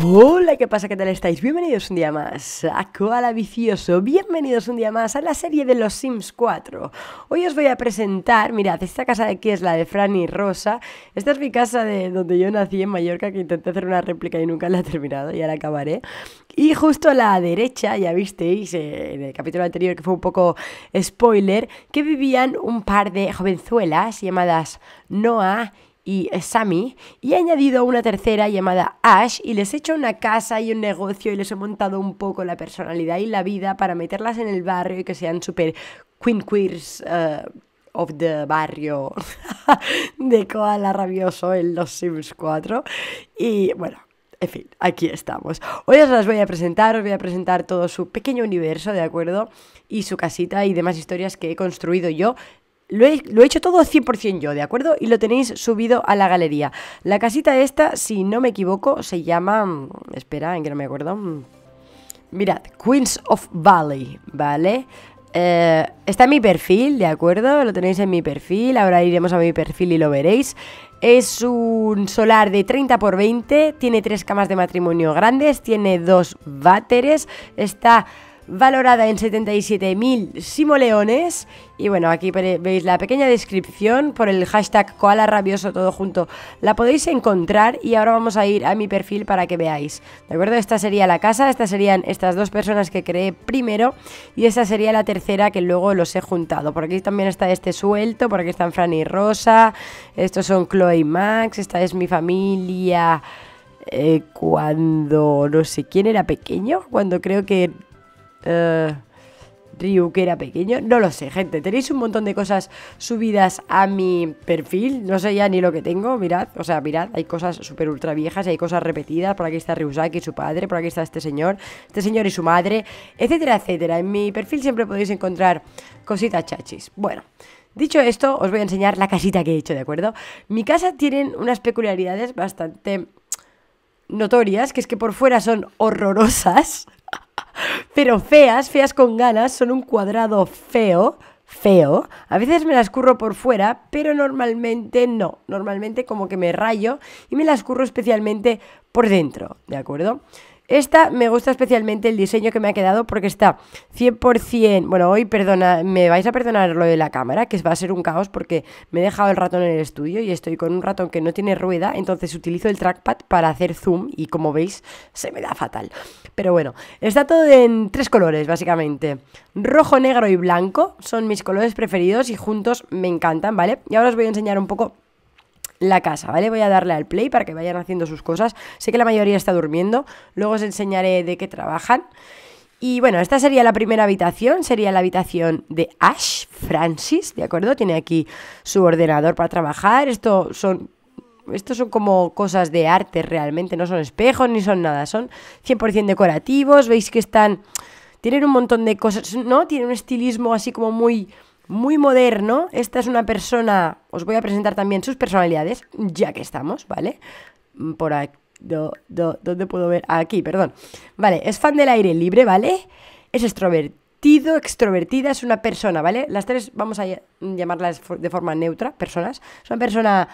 Hola, ¿qué pasa? ¿Qué tal estáis? Bienvenidos un día más a Koala Vicioso, bienvenidos un día más a la serie de los Sims 4. Hoy os voy a presentar, mirad, esta casa de aquí es la de Franny y Rosa, esta es mi casa de donde yo nací en Mallorca, que intenté hacer una réplica y nunca la he terminado, y la acabaré. Y justo a la derecha, ya visteis eh, en el capítulo anterior que fue un poco spoiler, que vivían un par de jovenzuelas llamadas Noah y Sammy, y he añadido una tercera llamada Ash y les he hecho una casa y un negocio y les he montado un poco la personalidad y la vida para meterlas en el barrio y que sean súper queen queers. Eh, of the barrio de Koala Rabioso en Los Sims 4. Y bueno, en fin, aquí estamos. Hoy os las voy a presentar, os voy a presentar todo su pequeño universo, ¿de acuerdo? Y su casita y demás historias que he construido yo lo he, hecho todo 100% yo, ¿de acuerdo? Y lo tenéis subido a la galería. La casita esta, si no me equivoco, se llama... Mm, espera, en que no me acuerdo. Mm, mirad, Queens of Valley, ¿vale? Eh, está en mi perfil, ¿de acuerdo? Lo tenéis en mi perfil, ahora iremos a mi perfil y lo veréis. Es un solar de 30 por 20, tiene tres camas de matrimonio grandes, tiene dos váteres, está valorada en 77.000 simoleones. Y bueno, aquí veis la pequeña descripción por el hashtag koala rabioso todo junto. La podéis encontrar y ahora vamos a ir a mi perfil para que veáis. ¿De acuerdo? Esta sería la casa, estas serían estas dos personas que creé primero y esta sería la tercera que luego los he juntado. Por aquí también está este suelto, por aquí están Fran y Rosa, estos son Chloe y Max, esta es mi familia... Eh, cuando no sé quién era pequeño, cuando creo que eh, Ryu que era pequeño. No lo sé, gente. Tenéis un montón de cosas subidas a mi perfil. No sé ya ni lo que tengo, mirad. O sea, mirad, hay cosas súper ultra viejas hay cosas repetidas. Por aquí está Ryusaki y su padre. Por aquí está este señor. Este señor y su madre. Etcétera, etcétera. En mi perfil siempre podéis encontrar cositas chachis. Bueno. Dicho esto, os voy a enseñar la casita que he hecho, ¿de acuerdo? Mi casa tiene unas peculiaridades bastante notorias, que es que por fuera son horrorosas. Pero feas, feas con ganas, son un cuadrado feo feo. A veces me las curro por fuera, pero normalmente no. Normalmente como que me rayo y me las curro especialmente por dentro, ¿de acuerdo? Esta me gusta especialmente el diseño que me ha quedado porque está 100%, bueno, hoy perdona, me vais a perdonar lo de la cámara, que va a ser un caos porque me he dejado el ratón en el estudio y estoy con un ratón que no tiene rueda, entonces utilizo el trackpad para hacer zoom y como veis se me da fatal. Pero bueno, está todo en tres colores básicamente. Rojo, negro y blanco son mis colores preferidos y juntos me encantan, ¿vale? Y ahora os voy a enseñar un poco la casa, ¿vale? Voy a darle al play para que vayan haciendo sus cosas. Sé que la mayoría está durmiendo, luego os enseñaré de qué trabajan. Y bueno, esta sería la primera habitación, sería la habitación de Ash Francis, ¿de acuerdo? Tiene aquí su ordenador para trabajar, esto son... Estos son como cosas de arte realmente, no son espejos ni son nada, son 100% decorativos, veis que están... Tienen un montón de cosas, ¿no? Tienen un estilismo así como muy muy moderno. Esta es una persona, os voy a presentar también sus personalidades, ya que estamos, ¿vale? Mm, por aquí, ¿dónde puedo ver? Aquí, perdón. Vale, es fan del aire libre, ¿vale? Es extrovertido, extrovertida, es una persona, ¿vale? Las tres vamos a llamarlas de forma neutra, personas. Es una persona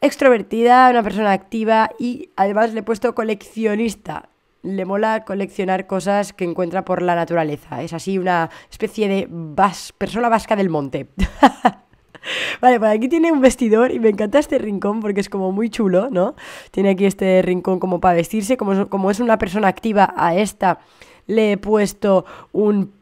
extrovertida, una persona activa y además le he puesto coleccionista le mola coleccionar cosas que encuentra por la naturaleza. Es así una especie de vas persona vasca del monte. Vale, por pues aquí tiene un vestidor y me encanta este rincón porque es como muy chulo, ¿no? Tiene aquí este rincón como para vestirse, como, como es una persona activa a esta, le he puesto un,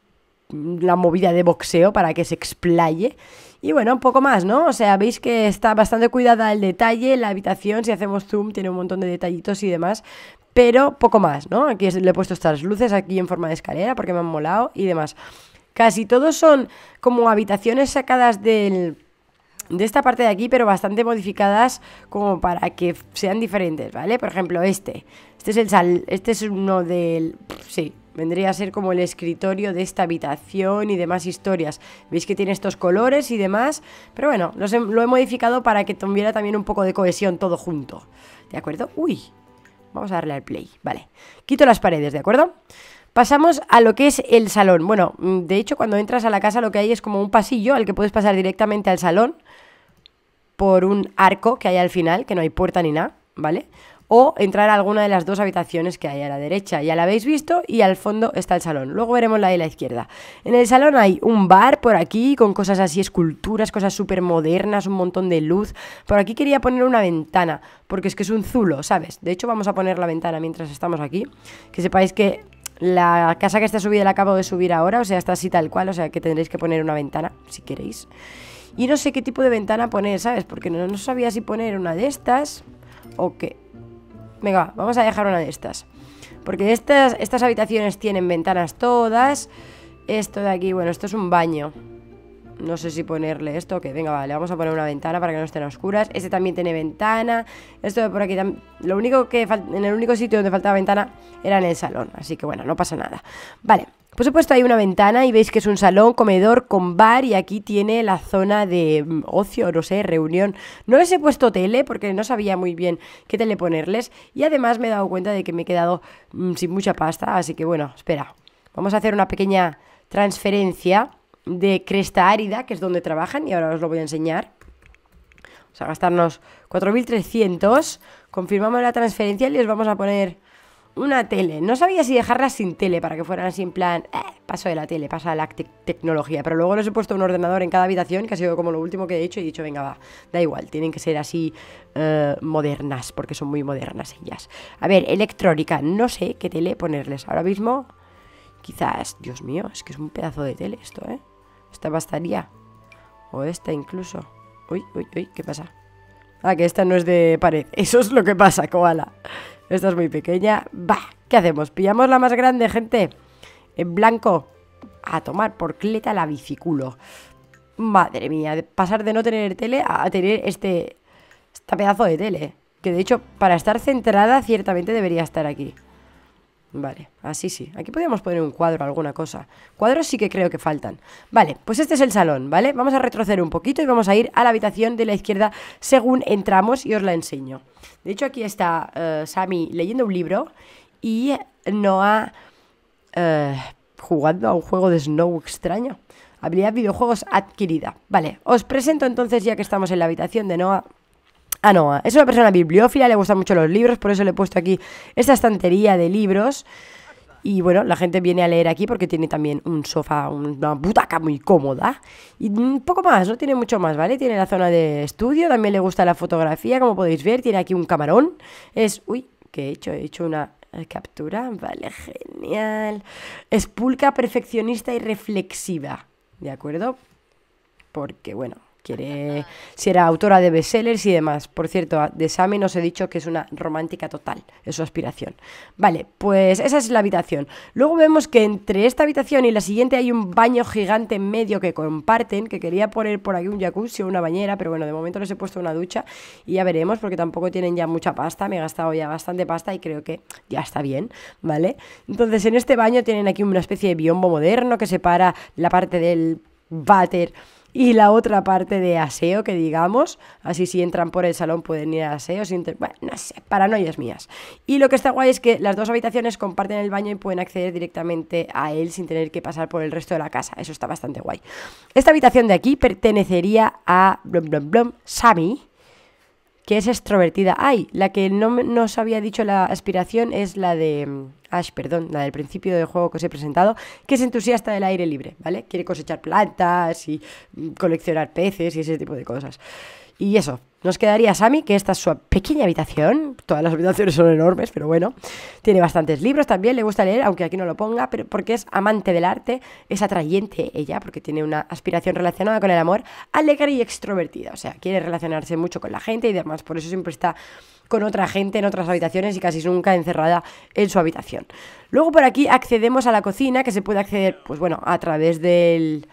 la movida de boxeo para que se explaye. Y bueno, un poco más, ¿no? O sea, veis que está bastante cuidada el detalle, la habitación, si hacemos zoom, tiene un montón de detallitos y demás pero poco más, ¿no? Aquí le he puesto estas luces aquí en forma de escalera porque me han molado y demás. Casi todos son como habitaciones sacadas del de esta parte de aquí, pero bastante modificadas como para que sean diferentes, ¿vale? Por ejemplo, este. Este es el sal, este es uno del sí, vendría a ser como el escritorio de esta habitación y demás historias. Veis que tiene estos colores y demás, pero bueno, lo he modificado para que tuviera también un poco de cohesión todo junto. ¿De acuerdo? Uy, Vamos a darle al play, vale. Quito las paredes, ¿de acuerdo? Pasamos a lo que es el salón. Bueno, mm, de hecho, cuando entras a la casa lo que hay es como un pasillo al que puedes pasar directamente al salón por un arco que hay al final, que no hay puerta ni nada, ¿vale? o entrar a alguna de las dos habitaciones que hay a la derecha. Ya la habéis visto y al fondo está el salón. Luego veremos la de la izquierda. En el salón hay un bar por aquí con cosas así, esculturas, cosas súper modernas, un montón de luz. Por aquí quería poner una ventana, porque es que es un zulo, ¿sabes? De hecho vamos a poner la ventana mientras estamos aquí. Que sepáis que la casa que está subida la acabo de subir ahora, o sea, está así tal cual, o sea que tendréis que poner una ventana si queréis. Y no sé qué tipo de ventana poner, ¿sabes? Porque no, no sabía si poner una de estas o qué. Venga, vamos a dejar una de estas. Porque estas, estas habitaciones tienen ventanas todas. Esto de aquí, bueno, esto es un baño. No sé si ponerle esto, que venga, vale, vamos a poner una ventana para que no estén oscuras. Este también tiene ventana. Esto de por aquí también. Lo único que en el único sitio donde faltaba ventana era en el salón. Así que bueno, no pasa nada. Vale, pues he puesto ahí una ventana y veis que es un salón, comedor con bar y aquí tiene la zona de mm, ocio, no sé, reunión. No les he puesto tele porque no sabía muy bien qué tele ponerles y además me he dado cuenta de que me he quedado mm, sin mucha pasta, así que bueno, espera. Vamos a hacer una pequeña transferencia de Cresta Árida, que es donde trabajan y ahora os lo voy a enseñar. Vamos a gastarnos 4.300, confirmamos la transferencia y les vamos a poner una tele. No sabía si dejarlas sin tele para que fueran así en plan, eh, paso de la tele, pasa la tecnología. Pero luego les he puesto un ordenador en cada habitación, que ha sido como lo último que he hecho, y he dicho, venga, va, da igual, tienen que ser así eh, modernas, porque son muy modernas ellas. A ver, electrónica, no sé qué tele ponerles ahora mismo. Quizás, Dios mío, es que es un pedazo de tele esto, ¿eh? Esta bastaría. O esta incluso. Uy, uy, uy, ¿qué pasa? Ah, que esta no es de pared. Eso es lo que pasa, koala. Esta es muy pequeña. Bah, ¿qué hacemos? ¿Pillamos la más grande, gente? En blanco. A tomar por cleta la biciculo. Madre mía, pasar de no tener tele a tener este, este pedazo de tele. Que de hecho, para estar centrada, ciertamente debería estar aquí. Vale, así sí. Aquí podríamos poner un cuadro, alguna cosa. Cuadros sí que creo que faltan. Vale, pues este es el salón, ¿vale? Vamos a retroceder un poquito y vamos a ir a la habitación de la izquierda según entramos y os la enseño. De hecho, aquí está eh, sami Sammy leyendo un libro y Noah eh, jugando a un juego de Snow extraño. Habilidad videojuegos adquirida. Vale, os presento entonces ya que estamos en la habitación de Noah Ah, no, es una persona bibliófila, le gustan mucho los libros, por eso le he puesto aquí esta estantería de libros. Y bueno, la gente viene a leer aquí porque tiene también un sofá, una butaca muy cómoda. Y un poco más, no tiene mucho más, ¿vale? Tiene la zona de estudio, también le gusta la fotografía, como podéis ver. Tiene aquí un camarón. Es... Uy, ¿qué he hecho? He hecho una captura. Vale, genial. Es pulca, perfeccionista y reflexiva. ¿De acuerdo? Porque, bueno, quiere si era autora de bestsellers y demás. Por cierto, de Sami nos he dicho que es una romántica total, es su aspiración. Vale, pues esa es la habitación. Luego vemos que entre esta habitación y la siguiente hay un baño gigante en medio que comparten, que quería poner por aquí un jacuzzi o una bañera, pero bueno, de momento les he puesto una ducha y ya veremos porque tampoco tienen ya mucha pasta, me he gastado ya bastante pasta y creo que ya está bien, ¿vale? Entonces, en este baño tienen aquí una especie de biombo moderno que separa la parte del váter y la otra parte de aseo, que digamos, así si entran por el salón pueden ir a aseo, sin bueno, no sé, paranoias mías. Y lo que está guay es que las dos habitaciones comparten el baño y pueden acceder directamente a él sin tener que pasar por el resto de la casa, eso está bastante guay. Esta habitación de aquí pertenecería a blum, blum, blum, Sammy, que es extrovertida. Ay, la que no nos había dicho la aspiración es la de mm, Ash, perdón, la del principio del juego que os he presentado, que es entusiasta del aire libre, ¿vale? Quiere cosechar plantas y mm, coleccionar peces y ese tipo de cosas. Y eso, nos quedaría Sammy, que esta es su pequeña habitación. Todas las habitaciones son enormes, pero bueno. Tiene bastantes libros también, le gusta leer, aunque aquí no lo ponga, pero porque es amante del arte, es atrayente ella, porque tiene una aspiración relacionada con el amor, alegre y extrovertida. O sea, quiere relacionarse mucho con la gente y demás. Por eso siempre está con otra gente en otras habitaciones y casi nunca encerrada en su habitación. Luego por aquí accedemos a la cocina, que se puede acceder, pues bueno, a través del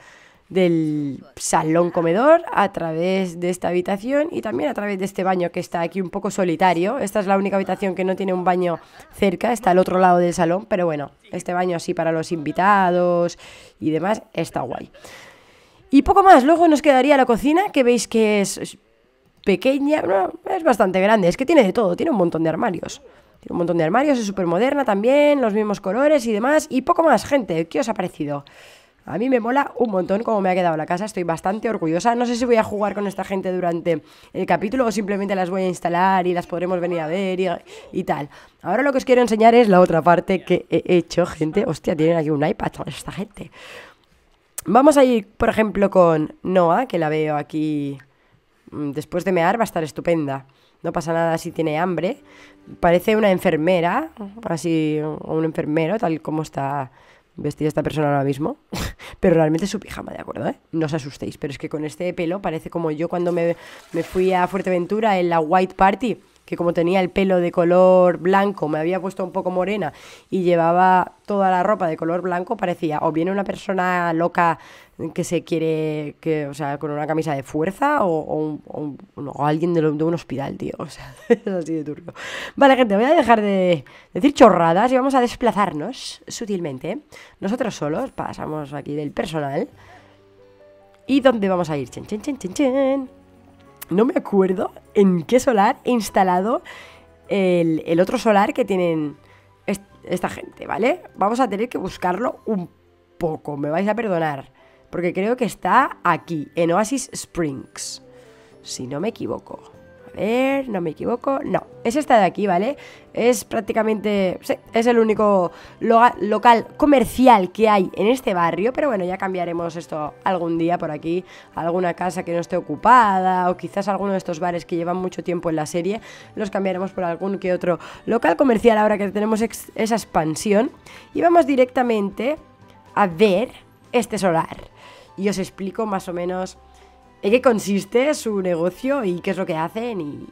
del salón comedor a través de esta habitación y también a través de este baño que está aquí un poco solitario. Esta es la única habitación que no tiene un baño cerca, está al otro lado del salón, pero bueno, este baño así para los invitados y demás está guay. Y poco más, luego nos quedaría la cocina que veis que es pequeña, es bastante grande, es que tiene de todo, tiene un montón de armarios. Tiene un montón de armarios, es súper moderna también, los mismos colores y demás. Y poco más, gente, ¿qué os ha parecido? A mí me mola un montón cómo me ha quedado la casa, estoy bastante orgullosa. No sé si voy a jugar con esta gente durante el capítulo o simplemente las voy a instalar y las podremos venir a ver y, tal. Ahora lo que os quiero enseñar es la otra parte que he hecho, gente. Hostia, tienen aquí un iPad esta gente. Vamos a ir, por ejemplo, con Noah, que la veo aquí mm, después de mear, va a estar estupenda. No pasa nada si tiene hambre. Parece una enfermera, así, o un enfermero, tal como está vestía esta persona ahora mismo, pero realmente es su pijama, ¿de acuerdo? Eh? No os asustéis, pero es que con este pelo parece como yo cuando me, me fui a Fuerteventura en la White Party, que como tenía el pelo de color blanco, me había puesto un poco morena y llevaba toda la ropa de color blanco, parecía o viene una persona loca que se quiere, que, o sea, con una camisa de fuerza o, alguien de, un hospital, tío. O sea, es así de turco. Vale, gente, voy a dejar de decir chorradas y vamos a desplazarnos sutilmente. Nosotros solos pasamos aquí del personal. ¿Y dónde vamos a ir? Chen, chen, chen, chen, chen. No me acuerdo en qué solar he instalado el, otro solar que tienen esta gente, ¿vale? Vamos a tener que buscarlo un poco, me vais a perdonar porque creo que está aquí, en Oasis Springs, si no me equivoco. A ver, no me equivoco. No, es esta de aquí, ¿vale? Es prácticamente. es el único local comercial que hay en este barrio. Pero bueno, ya cambiaremos esto algún día por aquí. Alguna casa que no esté ocupada. O quizás alguno de estos bares que llevan mucho tiempo en la serie. Los cambiaremos por algún que otro local comercial ahora que tenemos esa expansión. Y vamos directamente a ver este solar y os explico más o menos en qué consiste su negocio y qué es lo que hacen y,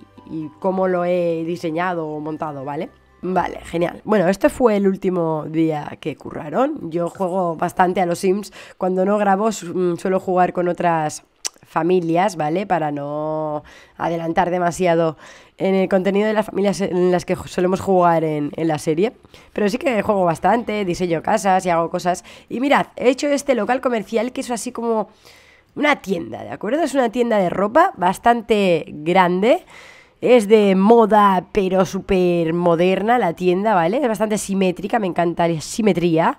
cómo lo he diseñado o montado, ¿vale? Vale, genial. Bueno, este fue el último día que curraron. Yo juego bastante a los Sims. Cuando no grabo mm, suelo jugar con otras familias, ¿vale? Para no adelantar demasiado en el contenido de las familias en las que solemos jugar en, la serie. Pero sí que juego bastante, diseño casas y hago cosas. Y mirad, he hecho este local comercial que es así como una tienda, ¿de acuerdo? Es una tienda de ropa bastante grande. Es de moda, pero súper moderna la tienda, ¿vale? Es bastante simétrica, me encanta la simetría.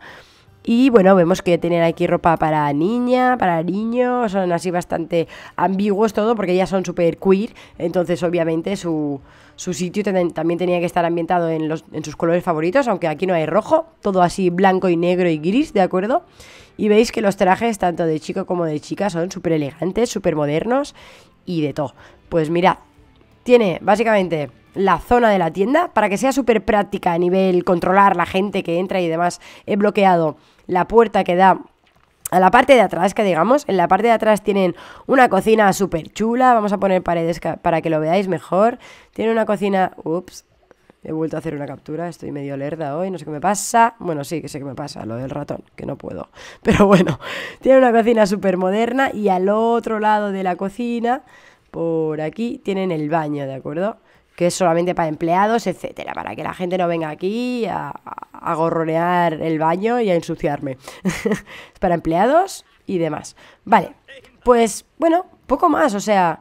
Y bueno, vemos que tienen aquí ropa para niña, para niño, son así bastante ambiguos todo, porque ya son súper queer, entonces obviamente su, su sitio también tenía que estar ambientado en, los, en sus colores favoritos, aunque aquí no hay rojo, todo así blanco y negro y gris, ¿de acuerdo? Y veis que los trajes, tanto de chico como de chica, son súper elegantes, súper modernos y de todo. Pues mirad, tiene básicamente la zona de la tienda para que sea súper práctica a nivel controlar la gente que entra y demás. He bloqueado la puerta que da a la parte de atrás, que digamos, en la parte de atrás tienen una cocina súper chula, vamos a poner paredes para que lo veáis mejor, tiene una cocina, ups, he vuelto a hacer una captura, estoy medio lerda hoy, no sé qué me pasa. Bueno, sí, que sé qué me pasa, lo del ratón, que no puedo. Pero bueno, tiene una cocina súper moderna y al otro lado de la cocina, por aquí, tienen el baño, ¿de acuerdo? que es solamente para empleados, etcétera, para que la gente no venga aquí a, gorronear el baño y a ensuciarme. es para empleados y demás. Vale, pues bueno, poco más, o sea,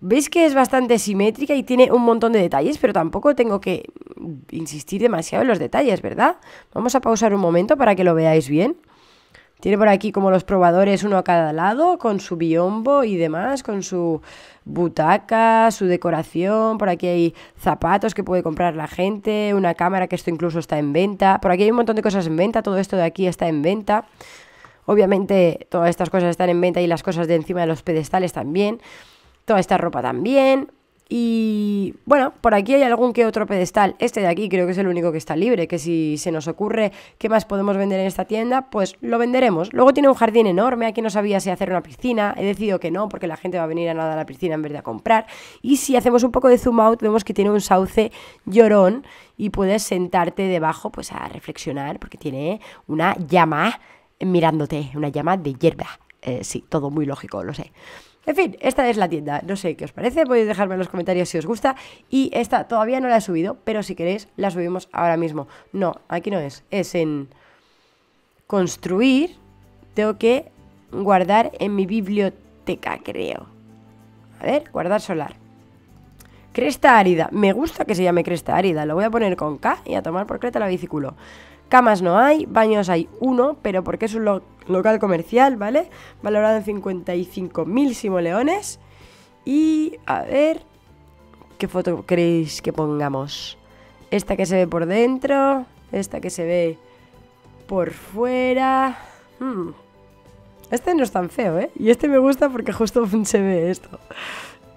veis que es bastante simétrica y tiene un montón de detalles, pero tampoco tengo que insistir demasiado en los detalles, ¿verdad? Vamos a pausar un momento para que lo veáis bien. Tiene por aquí como los probadores uno a cada lado, con su biombo y demás, con su butaca, su decoración. Por aquí hay zapatos que puede comprar la gente, una cámara que esto incluso está en venta. Por aquí hay un montón de cosas en venta, todo esto de aquí está en venta. Obviamente todas estas cosas están en venta y las cosas de encima de los pedestales también. Toda esta ropa también. Y bueno, por aquí hay algún que otro pedestal. Este de aquí creo que es el único que está libre, que si se nos ocurre qué más podemos vender en esta tienda, pues lo venderemos. Luego tiene un jardín enorme, aquí no sabía si hacer una piscina, he decidido que no, porque la gente va a venir a nada a la piscina en vez de a comprar. Y si hacemos un poco de zoom out, vemos que tiene un sauce llorón y puedes sentarte debajo pues a reflexionar, porque tiene una llama mirándote, una llama de hierba. Eh, sí, todo muy lógico, lo sé. En fin, esta es la tienda. No sé qué os parece. Podéis dejarme en los comentarios si os gusta. Y esta todavía no la he subido, pero si queréis la subimos ahora mismo. No, aquí no es. Es en construir. Tengo que guardar en mi biblioteca, creo. A ver, guardar solar. Cresta árida. Me gusta que se llame cresta árida. Lo voy a poner con K y a tomar por creta la biciclo. Camas no hay, baños hay uno, pero porque es un local comercial, ¿vale? Valorado en 55.000 simoleones. Y a ver, ¿qué foto creéis que pongamos? Esta que se ve por dentro, esta que se ve por fuera. Hmm. Este no es tan feo, ¿eh? Y este me gusta porque justo se ve esto.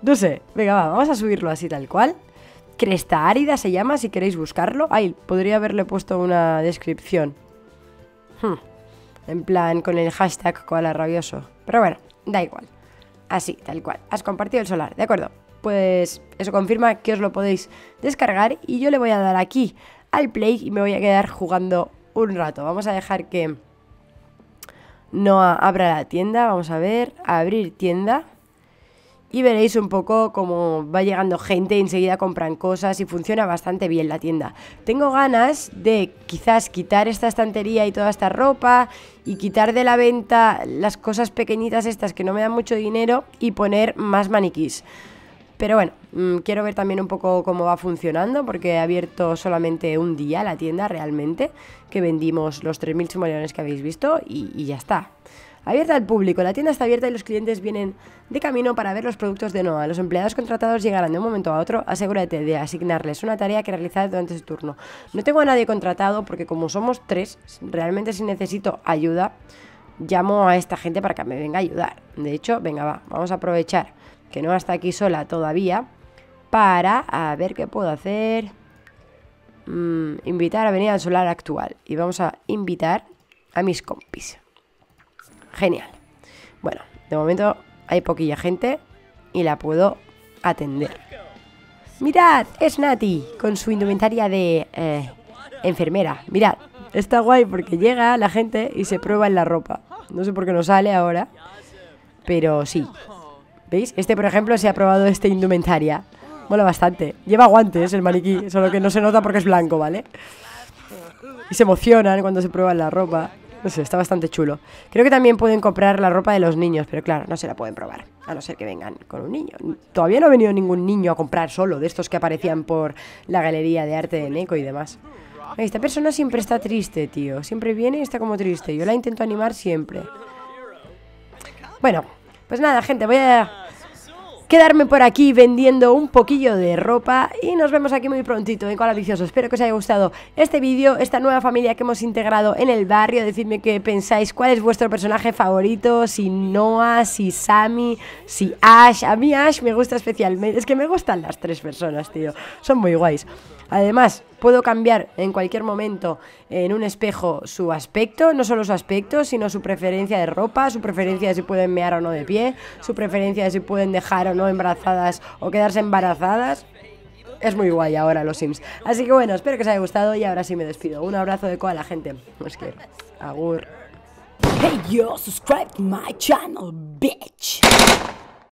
No sé, venga, va, vamos a subirlo así tal cual. Cresta árida se llama, si queréis buscarlo. Ay, podría haberle puesto una descripción. Hmm. En plan, con el hashtag koala rabioso. Pero bueno, da igual. Así, tal cual. Has compartido el solar, ¿de acuerdo? Pues eso confirma que os lo podéis descargar y yo le voy a dar aquí al play y me voy a quedar jugando un rato. Vamos a dejar que no abra la tienda. Vamos a ver, abrir tienda y veréis un poco cómo va llegando gente, enseguida compran cosas y funciona bastante bien la tienda. Tengo ganas de quizás quitar esta estantería y toda esta ropa y quitar de la venta las cosas pequeñitas estas que no me dan mucho dinero y poner más maniquís. Pero bueno, mm, quiero ver también un poco cómo va funcionando, porque he abierto solamente un día la tienda realmente, que vendimos los 3.000 chimoleones que habéis visto y ya está. Abierta al público, la tienda está abierta y los clientes vienen de camino para ver los productos de Noa. Los empleados contratados llegarán de un momento a otro. Asegúrate de asignarles una tarea que realizar durante su turno. No tengo a nadie contratado porque como somos tres, realmente si necesito ayuda, llamo a esta gente para que me venga a ayudar. De hecho, venga, va, vamos a aprovechar que no está aquí sola todavía para a ver qué puedo hacer. Mm, invitar a venir al solar actual. Y vamos a invitar a mis compis. Genial. Bueno, de momento hay poquilla gente y la puedo atender. Mirad, es Nati con su indumentaria de eh, enfermera. Mirad, está guay porque llega la gente y se prueba en la ropa. No sé por qué no sale ahora, pero sí. ¿Veis? Este, por ejemplo, se ha probado este indumentaria. Mola bastante. Lleva guantes el maniquí, solo que no se nota porque es blanco, ¿vale? Y se emocionan cuando se prueban la ropa. No sé, está bastante chulo. Creo que también pueden comprar la ropa de los niños, pero claro, no se la pueden probar. A no ser que vengan con un niño. Todavía no ha venido ningún niño a comprar solo de estos que aparecían por la galería de arte de Neko y demás. Esta persona siempre está triste, tío. Siempre viene y está como triste. Yo la intento animar siempre. Bueno, pues nada, gente, voy a quedarme por aquí vendiendo un poquillo de ropa y nos vemos aquí muy prontito en Cola Espero que os haya gustado este vídeo, esta nueva familia que hemos integrado en el barrio. Decidme qué pensáis, cuál es vuestro personaje favorito, si Noah, si Sammy, si Ash. A mí Ash me gusta especialmente, es que me gustan las tres personas, tío, son muy guays. Además, puedo cambiar en cualquier momento en un espejo su aspecto, no solo su aspecto, sino su preferencia de ropa, su preferencia de si pueden mear o no de pie, su preferencia de si pueden dejar o ¿no? Embarazadas o quedarse embarazadas. Es muy guay ahora los Sims. Así que bueno, espero que os haya gustado y ahora sí me despido. Un abrazo de coa a la gente. Os quiero. Agur. Hey yo, subscribe my channel,